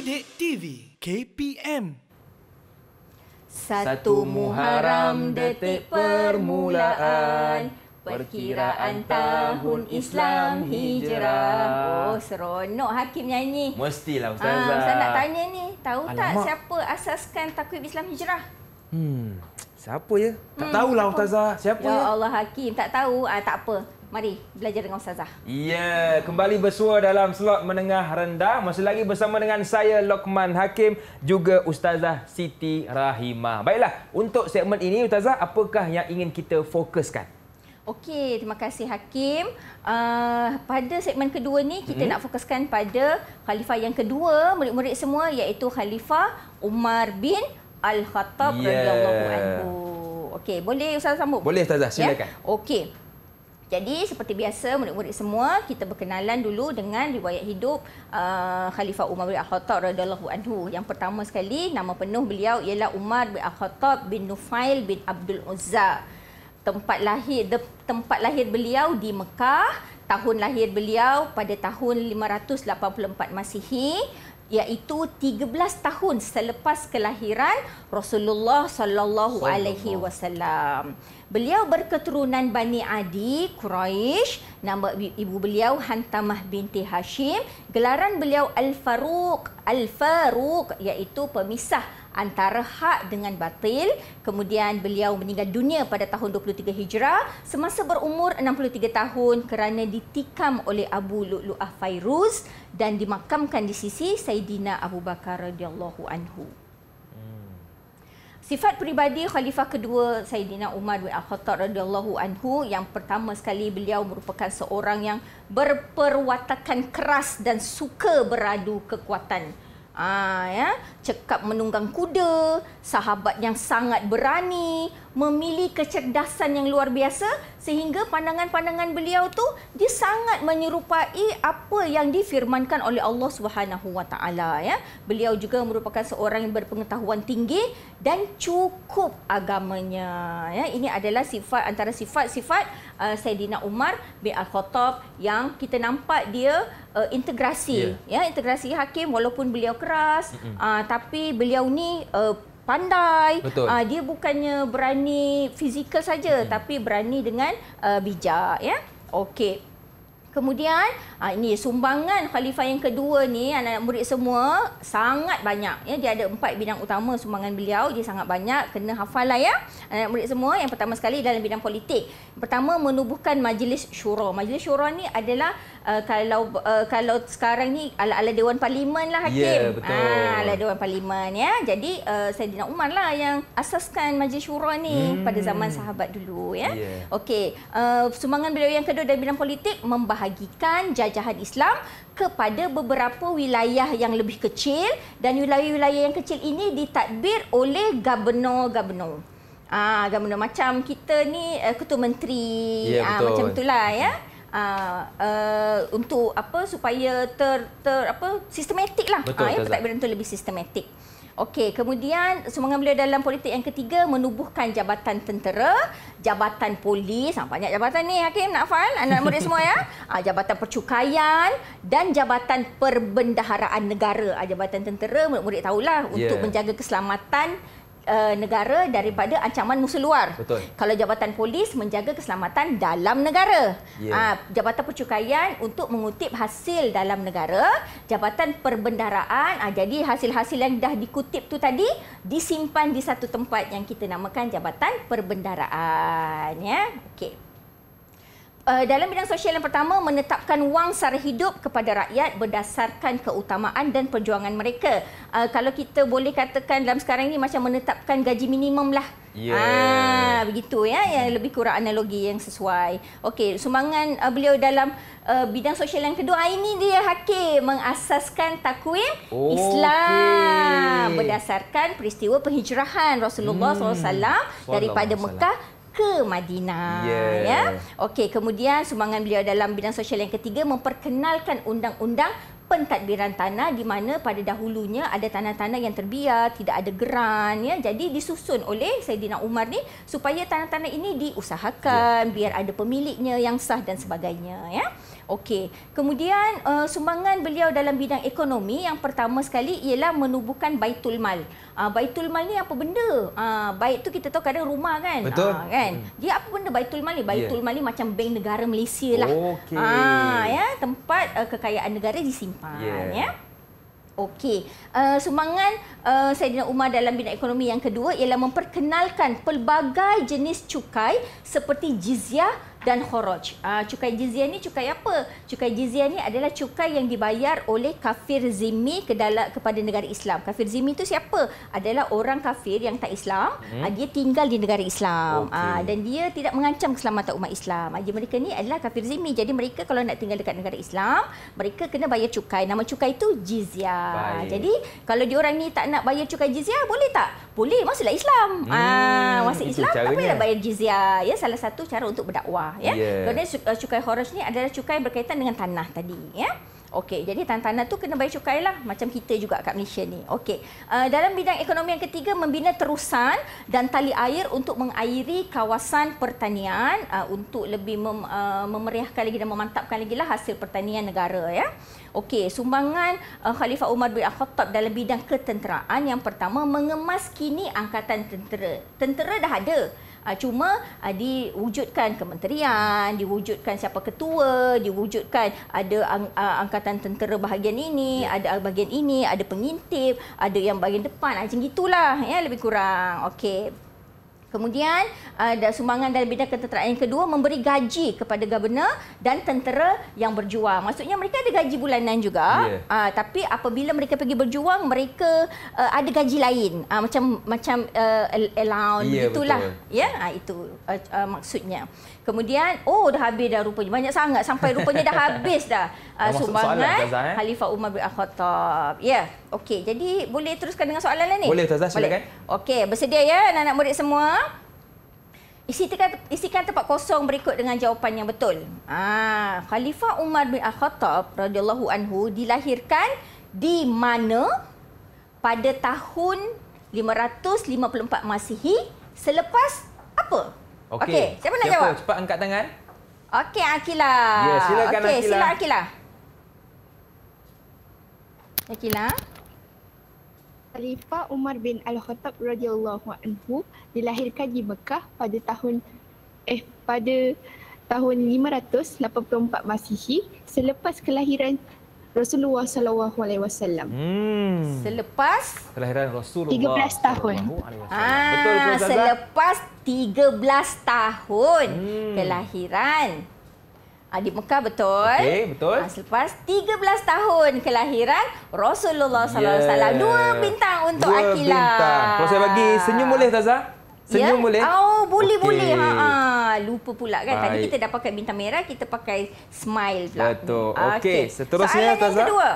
Sidik TV KPM Satu Muharram detik permulaan Perkiraan tahun Islam hijrah Oh seronok Hakim nyanyi Mestilah ah, Ustazah ha, Ustazah nak tanya ni Tahu Alamak. tak siapa asaskan takwib Islam hijrah? Hmm Siapa ya? Tak hmm, tahulah Ustazah. Siapa? Ya, ya? Allah Hakim, tak tahu. Ah tak apa. Mari belajar dengan Ustazah. Ya, yeah. kembali bersua dalam slot menengah rendah. Masih lagi bersama dengan saya, Lokman Hakim. Juga Ustazah Siti Rahimah. Baiklah, untuk segmen ini Ustazah, apakah yang ingin kita fokuskan? Okey, terima kasih Hakim. Uh, pada segmen kedua ni kita hmm. nak fokuskan pada khalifah yang kedua, murid-murid semua iaitu khalifah Umar bin Al-Khattab yeah. Ya. Okey, boleh Ustazah sambung? Boleh Ustazah, ya? silakan. Yeah? Okey. Jadi seperti biasa murid-murid semua kita berkenalan dulu dengan riwayat hidup uh, Khalifah Umar bin Al-Khattab radhiyallahu anhu. Yang pertama sekali nama penuh beliau ialah Umar bin Al-Khattab bin Nufail bin Abdul Uzza. Tempat lahir de, tempat lahir beliau di Mekah, tahun lahir beliau pada tahun 584 Masihi iaitu 13 tahun selepas kelahiran Rasulullah sallallahu alaihi wasallam. Beliau berketurunan Bani Adi Quraisy, nama ibu beliau Hantamah binti Hashim, gelaran beliau Al-Faruq, Al-Faruq iaitu pemisah antara hak dengan batil. Kemudian beliau meninggal dunia pada tahun 23 Hijrah semasa berumur 63 tahun kerana ditikam oleh Abu Lu'lu'ah Fairuz dan dimakamkan di sisi Sayyidina Abu Bakar radhiyallahu anhu. Sifat peribadi khalifah kedua Sayyidina Umar bin Al-Khattab radhiyallahu anhu yang pertama sekali beliau merupakan seorang yang berperwatakan keras dan suka beradu kekuatan. Ah, ya, cekap menunggang kuda, sahabat yang sangat berani, memilih kecerdasan yang luar biasa sehingga pandangan-pandangan beliau tu dia sangat menyerupai apa yang difirmankan oleh Allah Subhanahu Wa Taala ya. Beliau juga merupakan seorang yang berpengetahuan tinggi dan cukup agamanya ya. Ini adalah sifat antara sifat-sifat uh, Saidina Umar bin Al-Khattab yang kita nampak dia uh, integrasi yeah. ya, integrasi hakim walaupun beliau keras uh, tapi beliau ni uh, pandai. Betul. Uh, dia bukannya berani fizikal saja, hmm. tapi berani dengan uh, bijak, ya. Okey. Kemudian ah, ini sumbangan khalifah yang kedua ni anak-anak murid semua sangat banyak ya dia ada empat bidang utama sumbangan beliau dia sangat banyak kena hafal lah ya anak murid semua yang pertama sekali dalam bidang politik pertama menubuhkan majlis syura majlis syura ni adalah uh, kalau uh, kalau sekarang ni ala-ala dewan parlimen lah hakim yeah, betul. ah ala dewan parlimen ya jadi uh, Saidina Umar lah yang asaskan majlis syura ni hmm. pada zaman sahabat dulu ya yeah. okey uh, sumbangan beliau yang kedua dalam bidang politik membahas membahagikan jajahan Islam kepada beberapa wilayah yang lebih kecil dan wilayah-wilayah yang kecil ini ditadbir oleh gubernur-gubernur. Ah, gubernur macam kita ni eh, ketua menteri ya, ah, macam itulah ya. Ah, uh, untuk apa supaya ter, ter apa sistematik lah, sistematiklah. Ah, ya, tak lebih sistematik. Okey, kemudian semangat beliau dalam politik yang ketiga menubuhkan jabatan tentera, jabatan polis, ah, banyak jabatan ni Hakim nak faham? anak murid semua ya. Ah, jabatan percukaian dan jabatan perbendaharaan negara. Ah, jabatan tentera murid-murid tahulah yeah. untuk ya. menjaga keselamatan uh, negara daripada ancaman musuh luar. Betul. Kalau jabatan polis menjaga keselamatan dalam negara. Yeah. Ya. Uh, jabatan percukaian untuk mengutip hasil dalam negara. Jabatan perbendaraan uh, jadi hasil-hasil yang dah dikutip tu tadi disimpan di satu tempat yang kita namakan jabatan perbendaraan ya. Yeah? Okey uh, dalam bidang sosial yang pertama menetapkan wang sara hidup kepada rakyat berdasarkan keutamaan dan perjuangan mereka. Uh, kalau kita boleh katakan dalam sekarang ini macam menetapkan gaji minimum lah. Ya. Yeah. Ah, begitu ya yang lebih kurang analogi yang sesuai. Okey, sumbangan uh, beliau dalam uh, bidang sosial yang kedua ini dia hakim mengasaskan takwim okay. Islam berdasarkan peristiwa penghijrahan Rasulullah hmm. SAW daripada Mekah ke Madinah ya? yeah. ya. Okey, kemudian sumbangan beliau dalam bidang sosial yang ketiga memperkenalkan undang-undang pentadbiran tanah di mana pada dahulunya ada tanah-tanah yang terbiar, tidak ada geran ya. Jadi disusun oleh Saidina Umar ni supaya tanah-tanah ini diusahakan, yeah. biar ada pemiliknya yang sah dan sebagainya ya. Yeah. Okey. Kemudian uh, sumbangan beliau dalam bidang ekonomi yang pertama sekali ialah menubuhkan Baitul Mal. uh, Baitul Mal ni apa benda? uh, ah, bait tu kita tahu kadang rumah kan. Betul. Uh, kan? Hmm. Dia apa benda Baitul Mal ni? Ya. Baitul yeah. Mal ni macam bank negara Malaysia lah. Okey. Uh, ya, tempat uh, kekayaan negara disimpan yeah. ya. Okey. Uh, sumbangan uh, Saidina Umar dalam bidang ekonomi yang kedua ialah memperkenalkan pelbagai jenis cukai seperti jizyah dan khuraj. Uh, ah, cukai jizyah ni cukai apa? Cukai jizyah ni adalah cukai yang dibayar oleh kafir zimmi ke dalam kepada negara Islam. Kafir zimmi tu siapa? Adalah orang kafir yang tak Islam, hmm. uh, dia tinggal di negara Islam. Ah, okay. Uh, dan dia tidak mengancam keselamatan umat Islam. Jadi uh, mereka ni adalah kafir zimmi. Jadi mereka kalau nak tinggal dekat negara Islam, mereka kena bayar cukai. Nama cukai tu jizyah. Jadi kalau diorang ni tak nak bayar cukai jizyah, boleh tak? Boleh, masuklah Islam. Hmm, ah, hmm, uh, masuk Islam caranya. tak payahlah bayar jizyah. Ya salah satu cara untuk berdakwah rendah ya. Yeah. Kemudian cukai uh, khuraj ni adalah cukai berkaitan dengan tanah tadi ya. Okey, jadi tanah-tanah tu kena bayar cukai lah macam kita juga kat Malaysia ni. Okey. Uh, dalam bidang ekonomi yang ketiga membina terusan dan tali air untuk mengairi kawasan pertanian uh, untuk lebih mem, uh, memeriahkan lagi dan memantapkan lagi lah hasil pertanian negara ya. Okey, sumbangan uh, Khalifah Umar bin Al-Khattab dalam bidang ketenteraan yang pertama mengemas kini angkatan tentera. Tentera dah ada. Uh, cuma uh, diwujudkan kementerian, diwujudkan siapa ketua, diwujudkan ada ang, uh, angkatan tentera bahagian ini, ya. ada bahagian ini, ada pengintip, ada yang bahagian depan, macam gitulah ya lebih kurang. Okey. Kemudian ada uh, sumbangan dalam bidang ketenteraan yang kedua memberi gaji kepada gubernur dan tentera yang berjuang. Maksudnya mereka ada gaji bulanan juga. Yeah. Uh, tapi apabila mereka pergi berjuang mereka uh, ada gaji lain. Uh, macam macam uh, allowance yeah, itulah. Ya, yeah? uh, itu uh, uh, maksudnya. Kemudian oh dah habis dah rupanya banyak sangat sampai rupanya dah habis dah uh, sumbangan soalan, Tazah, eh? Khalifah Umar bin Al-Khattab. Ya. Yeah. Okey, jadi boleh teruskan dengan soalan lain ni? Boleh Ustazah, eh? silakan. Okey, bersedia ya anak-anak murid semua. Isikan, isikan tempat kosong berikut dengan jawapan yang betul. Ah, Khalifah Umar bin Al-Khattab radhiyallahu anhu dilahirkan di mana pada tahun 554 Masihi selepas apa? Okey, okay, siapa nak siapa? jawab? Cepat angkat tangan. Okey, Akila. Ya, silakan okay, Akila. Okey, silakan Akila. Akila. Khalifah Umar bin Al-Khattab radhiyallahu anhu dilahirkan di Mekah pada tahun eh pada tahun 584 Masihi selepas kelahiran Rasulullah sallallahu alaihi wasallam. Hmm. Selepas kelahiran Rasulullah 13 tahun. Ah, selepas 13 tahun hmm. kelahiran Adik Mekah betul. Okey, betul. Ah, selepas 13 tahun kelahiran Rasulullah sallallahu alaihi wasallam. Dua bintang untuk Akila. Dua Akilah. bintang. Kalau saya bagi senyum boleh tak Taza? Senyum ya? boleh? Oh, boleh-boleh. Okay. Ha, ha. Lupa pula kan. Baik. Tadi kita dah pakai bintang merah, kita pakai smile pula. Betul. Hmm. Okey, okay. seterusnya Taza. Soalan yang kedua.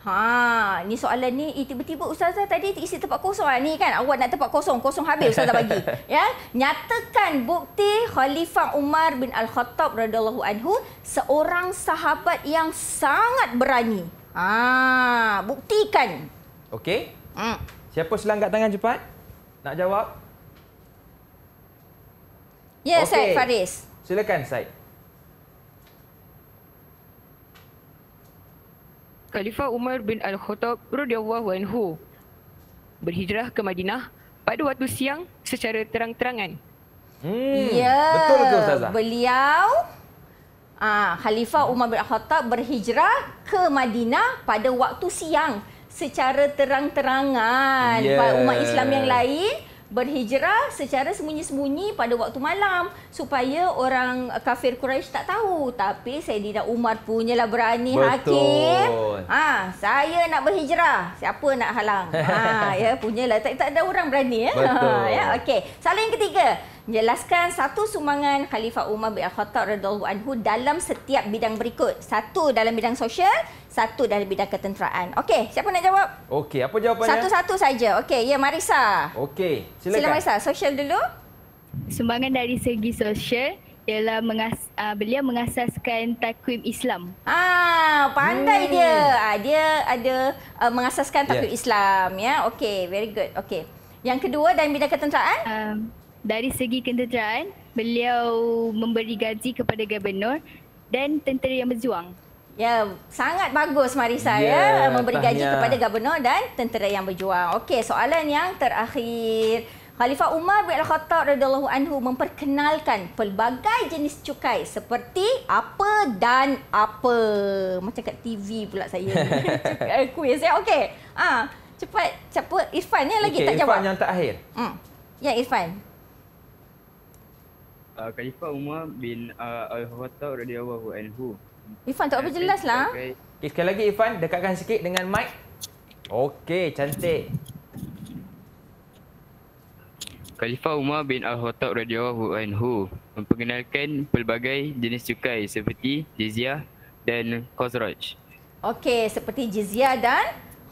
Ha, ni soalan ni eh, tiba-tiba ustazah tadi isi tempat kosong ha, ni kan. Awak nak tempat kosong, kosong habis ustazah bagi. ya. Nyatakan bukti Khalifah Umar bin Al-Khattab radhiyallahu anhu seorang sahabat yang sangat berani. Ha, buktikan. Okey. Hmm. Siapa selangkat tangan cepat? Nak jawab? Ya, yes, okay. Said Faris. Silakan Said. Khalifah Umar bin Al-Khattab radhiyallahu anhu berhijrah ke Madinah pada waktu siang secara terang-terangan. Hmm. Ya. Betul ke ustazah? Beliau ah Khalifah Umar bin Al-Khattab berhijrah ke Madinah pada waktu siang secara terang-terangan. Yeah. Umat Islam yang lain berhijrah secara sembunyi-sembunyi pada waktu malam supaya orang kafir Quraisy tak tahu. Tapi Saidina Umar punya lah berani Betul. hakim. Ha, saya nak berhijrah. Siapa nak halang? Ha, ya punyalah tak, tak ada orang berani ya. Betul. Ha, ya okey. Soalan yang ketiga, menjelaskan satu sumbangan Khalifah Umar bin Al-Khattab radhiyallahu anhu dalam setiap bidang berikut. Satu dalam bidang sosial, satu dalam bidang ketenteraan. Okey, siapa nak jawab? Okey, apa jawapannya? Satu-satu saja. Okey, ya Marisa. Okey, silakan. Silakan Marisa, sosial dulu. Sumbangan dari segi sosial ialah mengas, uh, beliau mengasaskan takwim Islam. Ah, pandai hmm. dia. Ah, dia ada uh, mengasaskan takwim yeah. Islam ya. Okey, very good. Okey. Yang kedua dalam bidang ketenteraan? Um, dari segi kenderaan beliau memberi gaji kepada gubernur dan tentera yang berjuang. Ya, sangat bagus Marisa yeah, ya memberi tahniah. gaji kepada gubernur dan tentera yang berjuang. Okey, soalan yang terakhir. Khalifah Umar bin Al-Khattab radhiyallahu anhu memperkenalkan pelbagai jenis cukai seperti apa dan apa. Macam kat TV pula saya. cukai kuis ya. Okey. Ah, cepat cepat Irfan ni lagi okay, tak Irfan jawab. Irfan yang terakhir. Hmm. Ya, Irfan uh, Khalifah Umar bin ah, Al-Khattab radhiyallahu anhu. Irfan tak apa jelas lah. Okay. sekali lagi Irfan dekatkan sikit dengan mic. Okey, cantik. Khalifah Umar bin Al-Khattab radhiyallahu anhu memperkenalkan pelbagai jenis cukai seperti jizyah dan khazraj. Okey, seperti jizyah dan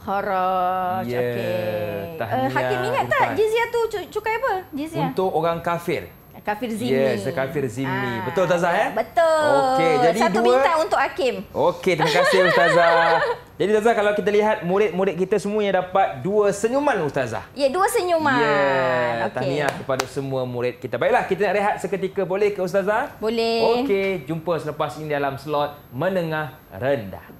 kharaj. Yeah, ya, eh, okay. uh, Hakim ingat tak jizyah tu cukai apa? Jizyah. Untuk orang kafir. Kafir Zimni. Yes, The Kafir Zimni. Ah. Betul Ustazah eh? Betul. Okey, jadi satu dua... bintang untuk Hakim. Okey, terima kasih Ustazah. jadi Ustazah kalau kita lihat murid-murid kita semua yang dapat dua senyuman Ustazah. Ya, yeah, dua senyuman. Ya, yeah. okay. tahniah kepada semua murid kita. Baiklah, kita nak rehat seketika boleh ke Ustazah? Boleh. Okey, jumpa selepas ini dalam slot menengah rendah.